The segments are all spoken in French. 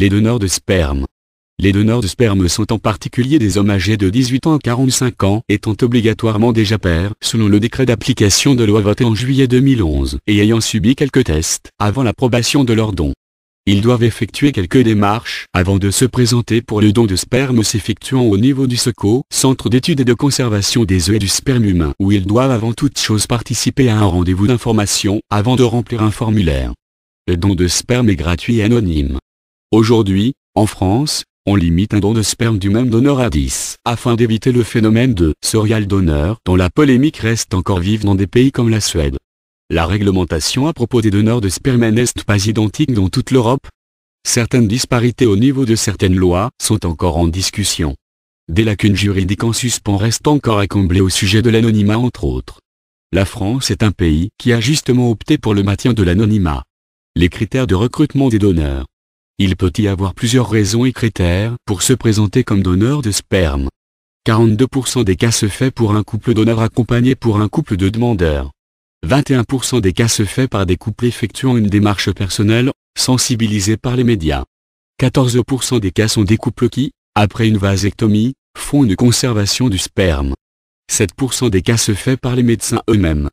les donneurs de sperme. Les donneurs de sperme sont en particulier des hommes âgés de 18 ans à 45 ans étant obligatoirement déjà pères, selon le décret d'application de loi voté en juillet 2011 et ayant subi quelques tests avant l'approbation de leur don. Ils doivent effectuer quelques démarches avant de se présenter pour le don de sperme s'effectuant au niveau du SECO, Centre d'études et de conservation des œufs et du sperme humain, où ils doivent avant toute chose participer à un rendez-vous d'information avant de remplir un formulaire. Le don de sperme est gratuit et anonyme. Aujourd'hui, en France, on limite un don de sperme du même donneur à 10, afin d'éviter le phénomène de serial donneur dont la polémique reste encore vive dans des pays comme la Suède. La réglementation à propos des donneurs de sperme n'est pas identique dans toute l'Europe. Certaines disparités au niveau de certaines lois sont encore en discussion. Des lacunes juridiques en suspens restent encore à combler au sujet de l'anonymat entre autres. La France est un pays qui a justement opté pour le maintien de l'anonymat. Les critères de recrutement des donneurs, il peut y avoir plusieurs raisons et critères pour se présenter comme donneur de sperme. 42% des cas se fait pour un couple donneur accompagné pour un couple de demandeurs. 21% des cas se fait par des couples effectuant une démarche personnelle, sensibilisés par les médias. 14% des cas sont des couples qui, après une vasectomie, font une conservation du sperme. 7% des cas se fait par les médecins eux-mêmes.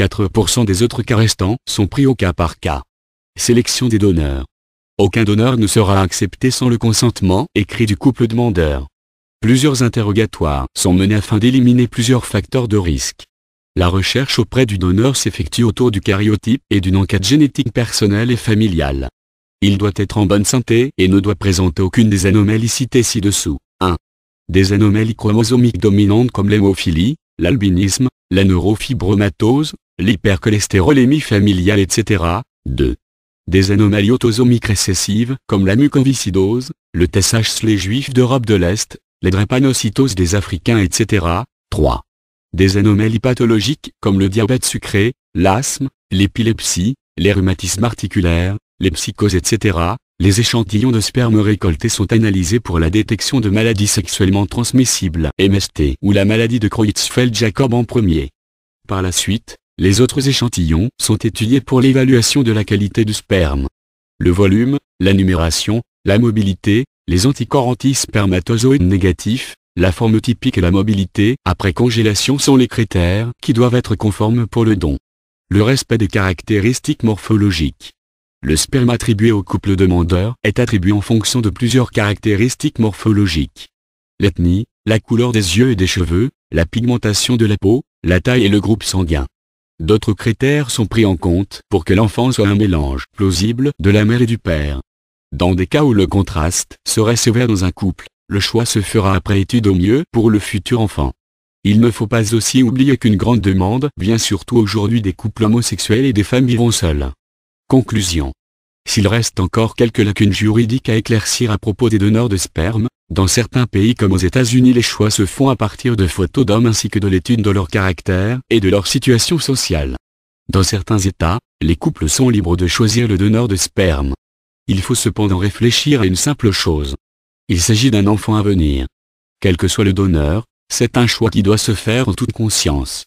4% des autres cas restants sont pris au cas par cas. Sélection des donneurs. Aucun donneur ne sera accepté sans le consentement écrit du couple demandeur. Plusieurs interrogatoires sont menés afin d'éliminer plusieurs facteurs de risque. La recherche auprès du donneur s'effectue autour du cariotype et d'une enquête génétique personnelle et familiale. Il doit être en bonne santé et ne doit présenter aucune des anomalies citées ci-dessous. 1. Des anomalies chromosomiques dominantes comme l'hémophilie, l'albinisme, la neurofibromatose, l'hypercholestérolémie familiale etc. 2. Des anomalies autosomiques récessives, comme la mucoviscidose, le TSH, les juifs d'Europe de l'Est, les drépanocytoses des Africains etc. 3. Des anomalies pathologiques, comme le diabète sucré, l'asthme, l'épilepsie, les rhumatismes articulaires, les psychoses etc. Les échantillons de sperme récoltés sont analysés pour la détection de maladies sexuellement transmissibles, MST ou la maladie de Creutzfeldt-Jacob en premier. Par la suite, les autres échantillons sont étudiés pour l'évaluation de la qualité du sperme. Le volume, la numération, la mobilité, les anticorps anti-spermatozoïdes négatifs, la forme typique et la mobilité après congélation sont les critères qui doivent être conformes pour le don. Le respect des caractéristiques morphologiques. Le sperme attribué au couple demandeur est attribué en fonction de plusieurs caractéristiques morphologiques. L'ethnie, la couleur des yeux et des cheveux, la pigmentation de la peau, la taille et le groupe sanguin. D'autres critères sont pris en compte pour que l'enfant soit un mélange plausible de la mère et du père. Dans des cas où le contraste serait sévère dans un couple, le choix se fera après étude au mieux pour le futur enfant. Il ne faut pas aussi oublier qu'une grande demande vient surtout aujourd'hui des couples homosexuels et des femmes vivant seules. Conclusion. S'il reste encore quelques lacunes juridiques à éclaircir à propos des donneurs de sperme, dans certains pays comme aux États-Unis les choix se font à partir de photos d'hommes ainsi que de l'étude de leur caractère et de leur situation sociale. Dans certains États, les couples sont libres de choisir le donneur de sperme. Il faut cependant réfléchir à une simple chose. Il s'agit d'un enfant à venir. Quel que soit le donneur, c'est un choix qui doit se faire en toute conscience.